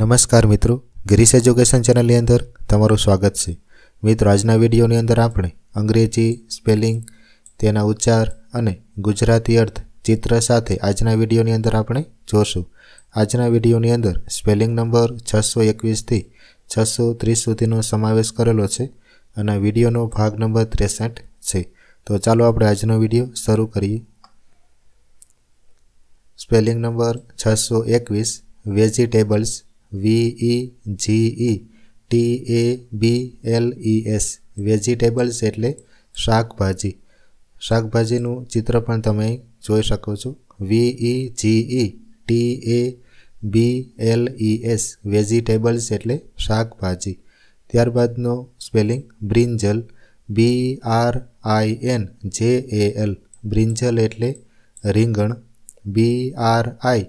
નમસ્કાર મિત્રો Greece education ચેનલની અંદર તમારું સ્વાગત છે મિત્રો આજના વિડીયોની અંદર આપણે અંગ્રેજી સ્પેલિંગ તેના ઉચ્ચાર અને ગુજરાતી અર્થ ચિત્ર સાથે આજના વિડીયોની અંદર આપણે જોશું આજના વિડીયોની અંદર સ્પેલિંગ નંબર છસો એકવીસથી છસો ત્રીસ સુધીનો સમાવેશ કરેલો છે અને વિડીયોનો ભાગ નંબર ત્રેસઠ છે તો ચાલો આપણે આજનો વિડીયો શરૂ કરીએ સ્પેલિંગ નંબર છસો એકવીસ vegetables V E G E T A B L E S vegetables એટલે શાકભાજી શાકભાજીનું ચિત્ર પણ તમે જોઈ શકો છો V E G E T A B L E S vegetables એટલે શાકભાજી ત્યારબાદનો spelling brinjal B R I N J A L બ્રિન્જલ એટલે રીંગણ બી R I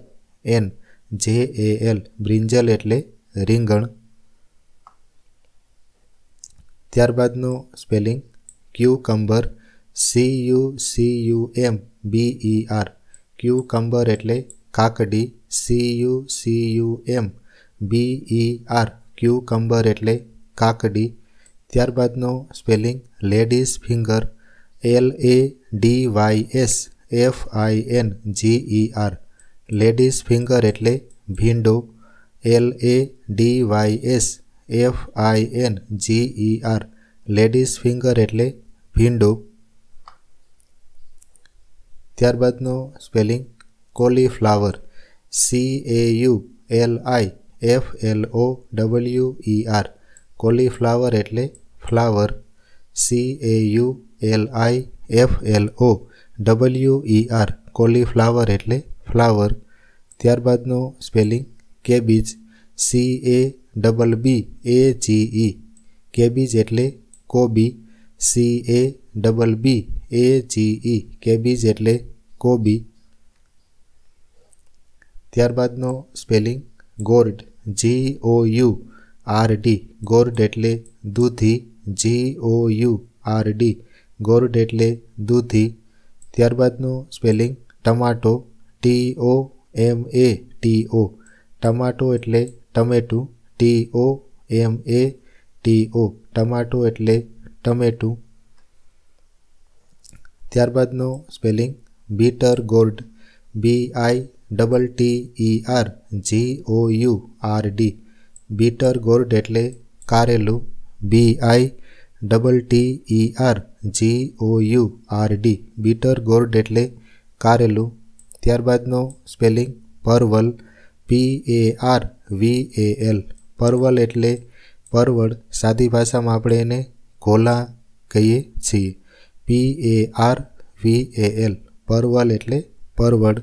N J A L brinjal એટલે રીંગણ ત્યારબાદનું spelling cucumber C U C U M B E e R cucumber એટલે કાકડી C U C U M B E e R cucumber એટલે કાકડી ત્યારબાદનું spelling ladies finger L A D Y S F I N G E R ladies finger એટલે ભીંડો L A D Y S F I N G E R ladies finger એટલે ભીંડો ત્યારબાદનો spelling cauliflower C A U L I F L O W E R cauliflower એટલે flower C A U L I F L O W E R cauliflower એટલે flower ત્યારબાદનો spelling cabbage C A double B A G E cabbage એટલે કોબી C A double B A G E cabbage એટલે કોબી ત્યારબાદનો spelling gourd G O U R D gourd એટલે દૂધી G O U R D gourd એટલે દૂધી ત્યારબાદનું spelling tomato T O M A T O tomato એટલે ટમેટું T O M A T O tomato એટલે ટમેટું ત્યારબાદનો spelling bitter gold B I double T E R G O U R D bitter gourd એટલે કારેલું B I double T E R G O U R D bitter gourd એટલે કારેલું ત્યારબાદનો spelling parwal P A R V A L parwal એટલે પરવળ સાદી ભાષામાં આપણે એને ઘોલા કહીએ છીએ પી A R V A L parwal એટલે પરવળ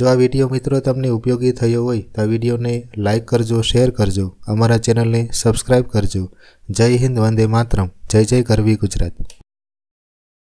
જો આ વિડીયો મિત્રો તમને ઉપયોગી થયો હોય તો આ વિડીયોને લાઇક કરજો શેર કરજો અમારા ચેનલને સબસ્ક્રાઈબ કરજો જય હિન્દ વંદે માતરમ જય જય કરવી ગુજરાત